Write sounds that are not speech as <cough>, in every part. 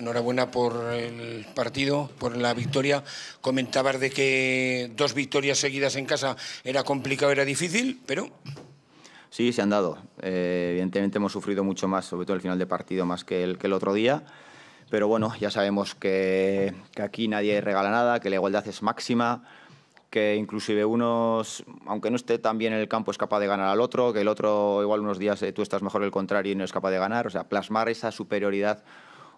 Enhorabuena por el partido, por la victoria. Comentabas de que dos victorias seguidas en casa era complicado, era difícil, pero... Sí, se han dado. Eh, evidentemente hemos sufrido mucho más, sobre todo el final de partido, más que el, que el otro día. Pero bueno, ya sabemos que, que aquí nadie regala nada, que la igualdad es máxima, que inclusive unos, aunque no esté tan bien en el campo, es capaz de ganar al otro, que el otro igual unos días eh, tú estás mejor que el contrario y no es capaz de ganar. O sea, plasmar esa superioridad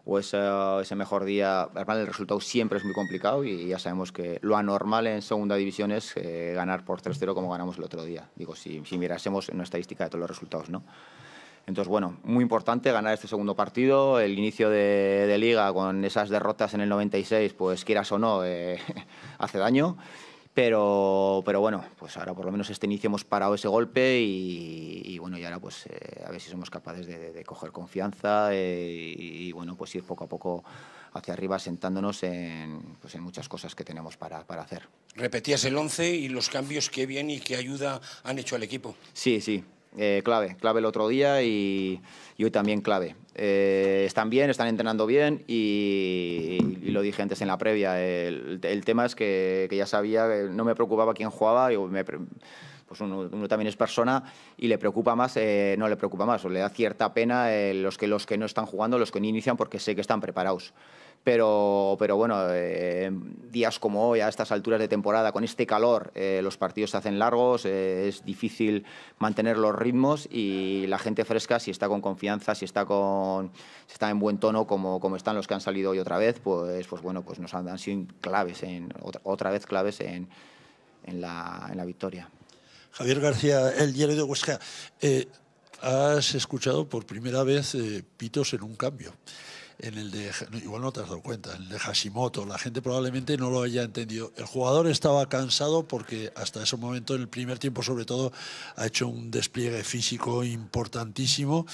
o ese, mejor día, el resultado siempre es muy complicado y ya sabemos que lo anormal en segunda división es eh, ganar por 3-0 como ganamos el otro día. Digo, si, si mirásemos una estadística de todos los resultados, ¿no? Entonces, bueno, muy importante ganar este segundo partido. El inicio de, liga con esas derrotas en el 96, pues quieras o no, eh, <laughs> hace daño. Pero, pero bueno, pues ahora por lo menos este inicio hemos parado ese golpe y, bueno, y ahora pues eh, a ver si somos capaces de, coger confianza eh, y, bueno, pues ir poco a poco hacia arriba sentándonos en, pues en muchas cosas que tenemos para, para hacer. Repetías el 11 y los cambios que bien y qué ayuda han hecho al equipo. Sí, sí, eh, clave, clave el otro día y hoy también clave. Eh, están bien, están entrenando bien y, lo dije antes en la previa. El, tema es que, ya sabía, no me preocupaba quién jugaba. Y pues uno, también es persona y le preocupa más, eh, no le preocupa más, o le da cierta pena eh, los, que, los que no están jugando, los que no inician porque sé que están preparados. Pero, pero bueno, eh, días como hoy, a estas alturas de temporada, con este calor, eh, los partidos se hacen largos, eh, es difícil mantener los ritmos y la gente fresca, si está con confianza, si está, con, está en buen tono, como, están los que han salido hoy otra vez, pues, pues bueno, pues nos han, sido claves, en, otra, vez claves en, la, victoria. Javier García, el diario de Huesca has escuchado por primera vez pitos en un cambio en el de, igual no te has dado cuenta, en el de Hashimoto, la gente probablemente no lo haya entendido. El jugador estaba cansado porque hasta ese momento, en el primer tiempo sobre todo, ha hecho un despliegue físico importantísimo.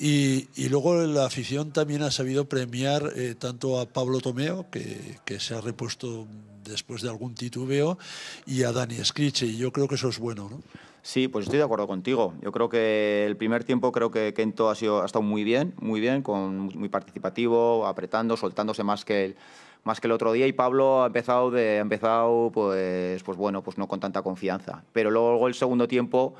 Y, y, luego la afición también ha sabido premiar eh, tanto a Pablo Tomeo, que, que, se ha repuesto después de algún titubeo, y a Dani Escriche, y yo creo que eso es bueno. ¿no? Sí, pues estoy de acuerdo contigo. Yo creo que el primer tiempo creo que Kento ha, sido, ha estado muy bien, muy bien, con, muy participativo, apretando, soltándose más que el más que el otro día y Pablo ha empezado, de, ha empezado pues, pues bueno, pues no con tanta confianza. Pero luego el segundo tiempo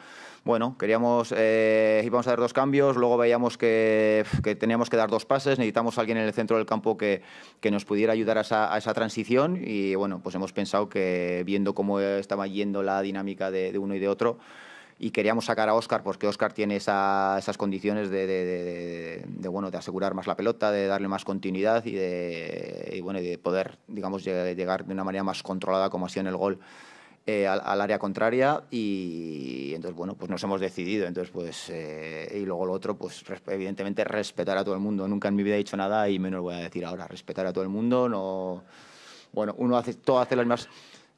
bueno, queríamos, eh, íbamos a dar dos cambios, luego veíamos que, que, teníamos que dar dos pases, necesitamos a alguien en el centro del campo que, que nos pudiera ayudar a esa, transición y bueno, pues hemos pensado que viendo cómo estaba yendo la dinámica de uno y de otro, y queríamos sacar a Oscar porque Oscar tiene esas condiciones de, bueno, de asegurar más la pelota, de darle más continuidad y de, bueno, de poder digamos, llegar de una manera más controlada como ha sido en el gol. Eh, al, área contraria y, entonces bueno pues nos hemos decidido entonces pues eh, y luego lo otro pues evidentemente respetar a todo el mundo nunca en mi vida he dicho nada y menos voy a decir ahora respetar a todo el mundo no bueno uno hace todo hace las mismas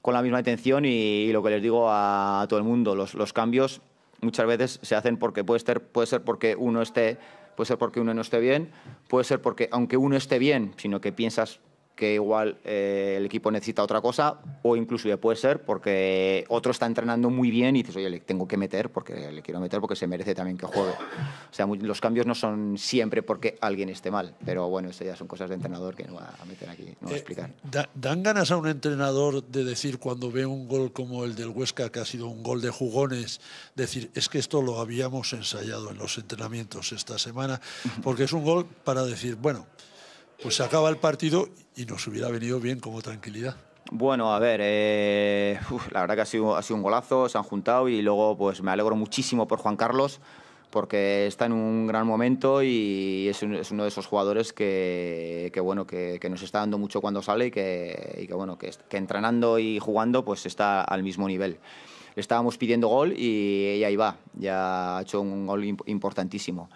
con la misma intención y, lo que les digo a, todo el mundo, los, cambios muchas veces se hacen porque puede ser, puede ser porque uno esté puede ser porque uno no esté bien, puede ser porque aunque uno esté bien, sino que piensas que igual eh, el equipo necesita otra cosa o incluso puede ser porque otro está entrenando muy bien y dices, oye, le tengo que meter porque le quiero meter porque se merece también que juegue. O sea, los cambios no son siempre porque alguien esté mal, pero bueno, eso ya son cosas de entrenador que no va a meter aquí, no va a eh, explicar. ¿Dan ganas a un entrenador de decir cuando ve un gol como el del Huesca, que ha sido un gol de jugones, decir, es que esto lo habíamos ensayado en los entrenamientos esta semana, porque es un gol para decir, bueno, pues se acaba el partido y nos hubiera venido bien como tranquilidad. Bueno, a ver, eh, la verdad que ha sido, ha sido un golazo, se han juntado y luego pues me alegro muchísimo por Juan Carlos porque está en un gran momento y es, uno de esos jugadores que, bueno, que, nos está dando mucho cuando sale y que, bueno, que, entrenando y jugando pues está al mismo nivel. Le estábamos pidiendo gol y, y ahí va, ya ha hecho un gol importantísimo.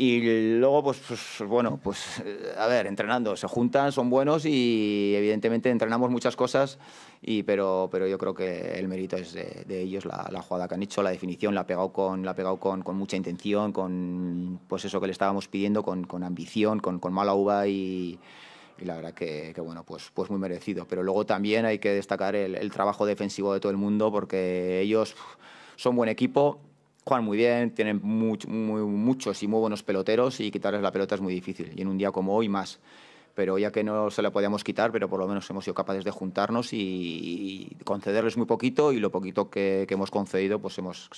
Y luego, pues, pues bueno, pues eh, a ver, entrenando, se juntan, son buenos y evidentemente entrenamos muchas cosas, y, pero, pero yo creo que el mérito es de, ellos, la, jugada que han hecho, la definición, la ha pegado con, la ha pegado con, mucha intención, con pues eso que le estábamos pidiendo, con, ambición, con, con mala uva y, la verdad que, bueno, pues, pues muy merecido. Pero luego también hay que destacar el, el trabajo defensivo de todo el mundo porque ellos son buen equipo, juegan muy bien, tienen muchos y muy buenos peloteros y quitarles la pelota es muy difícil. Y en un día como hoy más. Pero ya que no se la podíamos quitar, pero por lo menos hemos sido capaces de juntarnos y, concederles muy poquito y lo poquito que, hemos concedido, pues hemos,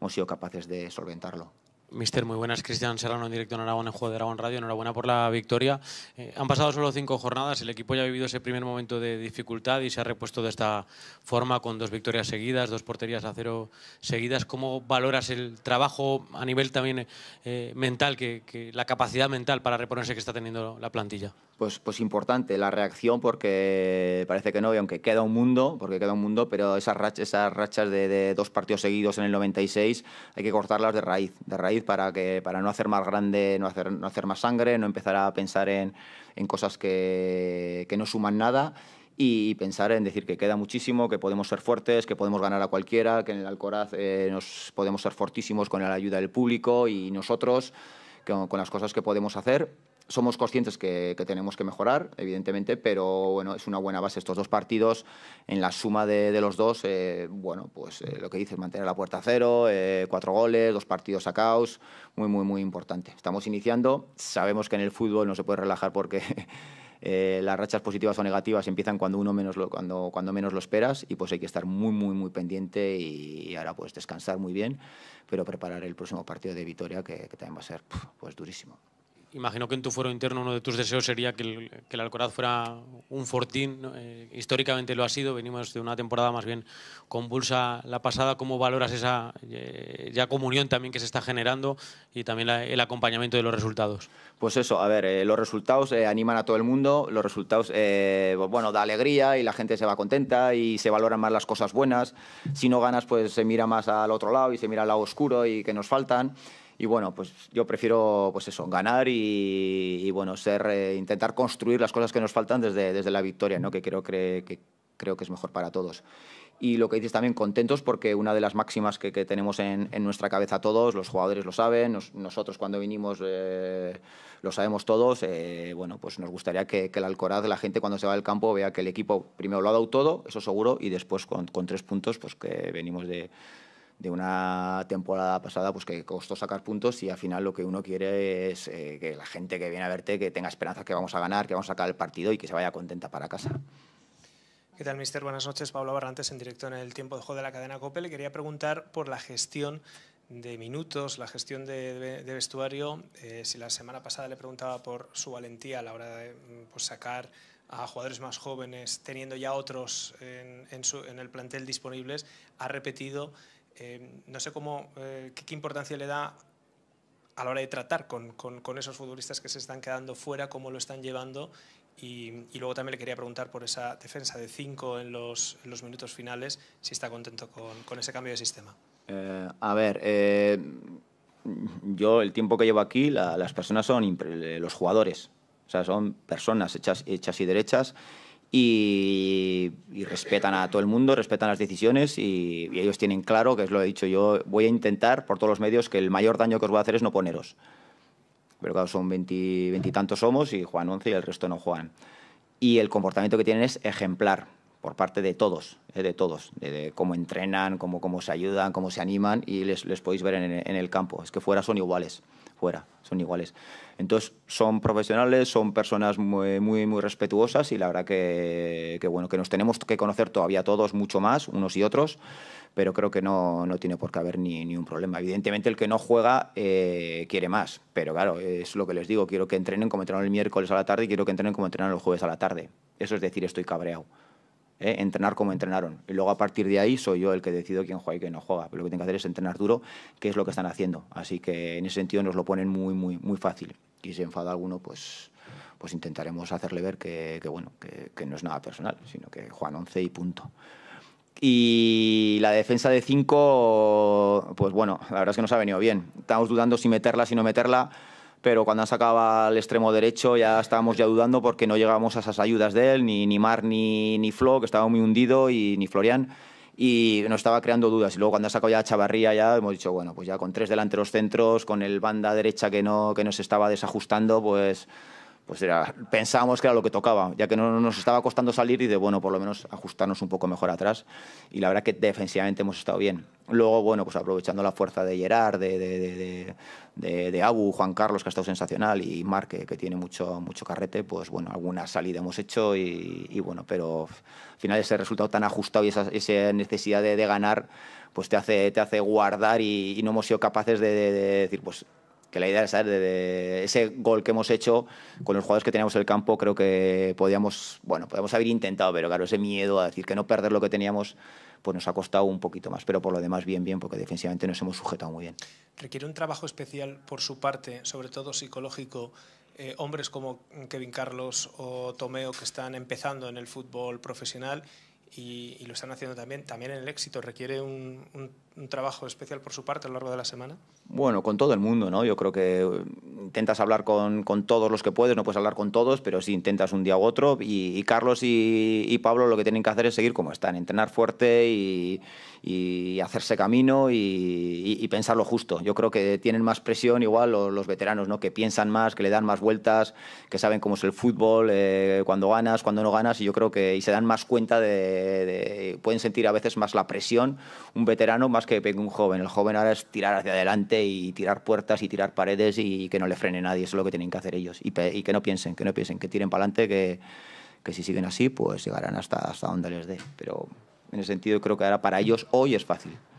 hemos sido capaces de solventarlo. Mister, muy buenas. Cristian Serrano, en directo en Aragón, en Juego de Aragón Radio. Enhorabuena por la victoria. Eh, han pasado solo cinco jornadas. El equipo ya ha vivido ese primer momento de dificultad y se ha repuesto de esta forma con dos victorias seguidas, dos porterías a cero seguidas. ¿Cómo valoras el trabajo a nivel también eh, mental, que, la capacidad mental para reponerse que está teniendo la plantilla? Pues, pues importante la reacción porque parece que no, y aunque queda un mundo, porque queda un mundo, pero esas rachas, esas rachas de, de dos partidos seguidos en el 96 hay que cortarlas de raíz, de raíz para, que, para no hacer más grande, no hacer, no hacer más sangre, no empezar a pensar en, cosas que, no suman nada y pensar en decir que queda muchísimo, que podemos ser fuertes, que podemos ganar a cualquiera, que en el Alcoraz eh, nos podemos ser fortísimos con la ayuda del público y nosotros, con las cosas que podemos hacer somos conscientes que, tenemos que mejorar, evidentemente, pero bueno, es una buena base estos dos partidos. En la suma de, los dos, eh, bueno, pues eh, lo que dices, mantener la puerta a cero, eh, cuatro goles, dos partidos sacados, muy, muy, muy importante. Estamos iniciando, sabemos que en el fútbol no se puede relajar porque... <laughs> las rachas positivas o negativas empiezan cuando uno menos lo, cuando, cuando menos lo esperas y pues hay que estar muy muy muy pendiente y, ahora pues descansar muy bien pero preparar el próximo partido de Vitoria que, que también va a ser pues durísimo imagino que en tu foro interno uno de tus deseos sería que el, Alcoraz fuera un fortín. Eh, históricamente lo ha sido, venimos de una temporada más bien convulsa la pasada. ¿Cómo valoras esa eh, ya comunión también que se está generando y también el acompañamiento de los resultados? Pues eso, a ver, eh, los resultados animan a todo el mundo, los resultados, bueno, da alegría y la gente se va contenta y se valoran más las cosas buenas. Si no ganas, pues se mira más al otro lado y se mira al lado oscuro y que nos faltan y bueno, pues yo prefiero pues eso, ganar y, bueno, ser, eh, intentar construir las cosas que nos faltan desde, desde la victoria, ¿no? que, creo que, creo que es mejor para todos. Y lo que dices también, contentos porque una de las máximas que, tenemos en, nuestra cabeza todos, los jugadores lo saben, nosotros cuando vinimos eh, lo sabemos todos, eh, bueno, pues nos gustaría que, que, el Alcoraz, la gente cuando se va del campo vea que el equipo primero lo ha dado todo, eso seguro, y después con, con tres puntos, pues que venimos de de una temporada pasada pues que costó sacar puntos y al final lo que uno quiere es eh, que la gente que viene a verte que tenga esperanzas que vamos a ganar, que vamos a sacar el partido y que se vaya contenta para casa. ¿Qué tal, mister? Buenas noches. Pablo Barrantes, en directo en el Tiempo de Juego de la cadena COPE. Le quería preguntar por la gestión de minutos, la gestión de, vestuario. Eh, si la semana pasada le preguntaba por su valentía a la hora de mm, pues, sacar a jugadores más jóvenes, teniendo ya otros en el plantel disponibles, ha repetido eh, no sé cómo, eh, qué, importancia le da a la hora de tratar con, esos futbolistas que se están quedando fuera, cómo lo están llevando. Y, luego también le quería preguntar por esa defensa de 5 en los, minutos finales, si está contento con, ese cambio de sistema. Eh, a ver, yo el tiempo que llevo aquí, las personas son los jugadores, o sea, son personas hechas, hechas y derechas. Y respetan a todo el mundo, respetan las decisiones y, ellos tienen claro, que es lo he dicho yo, voy a intentar por todos los medios que el mayor daño que os voy a hacer es no poneros. Pero claro, son veintitantos somos y Juan once y el resto no juegan. Y el comportamiento que tienen es ejemplar por parte de todos, eh, de todos, de, cómo entrenan, cómo, cómo se ayudan, cómo se animan y les, les podéis ver en, el campo. Es que fuera son iguales, fuera son iguales. Entonces son profesionales, son personas muy, muy, muy respetuosas y la verdad que, bueno, que nos tenemos que conocer todavía todos mucho más, unos y otros, pero creo que no, no tiene por qué haber ni, un problema. Evidentemente el que no juega eh, quiere más, pero claro, es lo que les digo, quiero que entrenen como entrenaron el miércoles a la tarde y quiero que entrenen como entrenaron los jueves a la tarde. Eso es decir, estoy cabreado. ¿eh? entrenar como entrenaron. Y luego a partir de ahí soy yo el que decido quién juega y quién no juega. Pero lo que tengo que hacer es entrenar duro, que es lo que están haciendo. Así que en ese sentido nos lo ponen muy, muy, muy fácil. Y si enfada alguno, pues, pues intentaremos hacerle ver que, bueno, que, no es nada personal, sino que Juan 11 y punto. Y la defensa de cinco, pues bueno, la verdad es que nos ha venido bien. Estamos dudando si meterla, si no meterla pero cuando sacaba el extremo derecho ya estábamos ya dudando porque no llegábamos a esas ayudas de él, ni, ni Mar ni, ni Flo, que estaba muy hundido, y ni Florian y nos estaba creando dudas. Y luego cuando ha sacado ya a Chavarría, ya hemos dicho, bueno, pues ya con tres delanteros centros, con el banda derecha que no, que nos estaba desajustando, pues pues era, pensábamos que era lo que tocaba, ya que no nos estaba costando salir y de, bueno, por lo menos ajustarnos un poco mejor atrás. Y la verdad que defensivamente hemos estado bien. Luego, bueno, pues aprovechando la fuerza de Gerard, de, de, de, de Abu, Juan Carlos, que ha estado sensacional, y Marc, que, tiene mucho, mucho carrete, pues bueno, alguna salida hemos hecho y, bueno, pero al final ese resultado tan ajustado y esa, necesidad de, ganar, pues te hace, te hace guardar y, y no hemos sido capaces de decir, pues que la idea es saber de, ese gol que hemos hecho con los jugadores que teníamos en el campo, creo que podíamos, bueno, podíamos haber intentado, pero claro, ese miedo a decir que no perder lo que teníamos, pues nos ha costado un poquito más, pero por lo demás bien, bien, porque defensivamente nos hemos sujetado muy bien. Requiere un trabajo especial por su parte, sobre todo psicológico, eh, hombres como Kevin Carlos o Tomeo que están empezando en el fútbol profesional y, lo están haciendo también. También en el éxito requiere un, un un trabajo especial por su parte a lo largo de la semana? Bueno, con todo el mundo, ¿no? Yo creo que intentas hablar con, con todos los que puedes, no puedes hablar con todos, pero sí intentas un día u otro. Y, Carlos y, y, Pablo lo que tienen que hacer es seguir como están, entrenar fuerte y, y hacerse camino y, pensar lo justo. Yo creo que tienen más presión igual los, veteranos, ¿no? Que piensan más, que le dan más vueltas, que saben cómo es el fútbol, eh, cuando ganas, cuando no ganas, y yo creo que y se dan más cuenta de, de, pueden sentir a veces más la presión un veterano más que pegue un joven. El joven ahora es tirar hacia adelante y tirar puertas y tirar paredes y que no le frene nadie. Eso es lo que tienen que hacer ellos. Y, que no piensen, que no piensen, que tiren para adelante, que, que, si siguen así, pues llegarán hasta, hasta donde les dé. Pero en ese sentido creo que ahora para ellos hoy es fácil.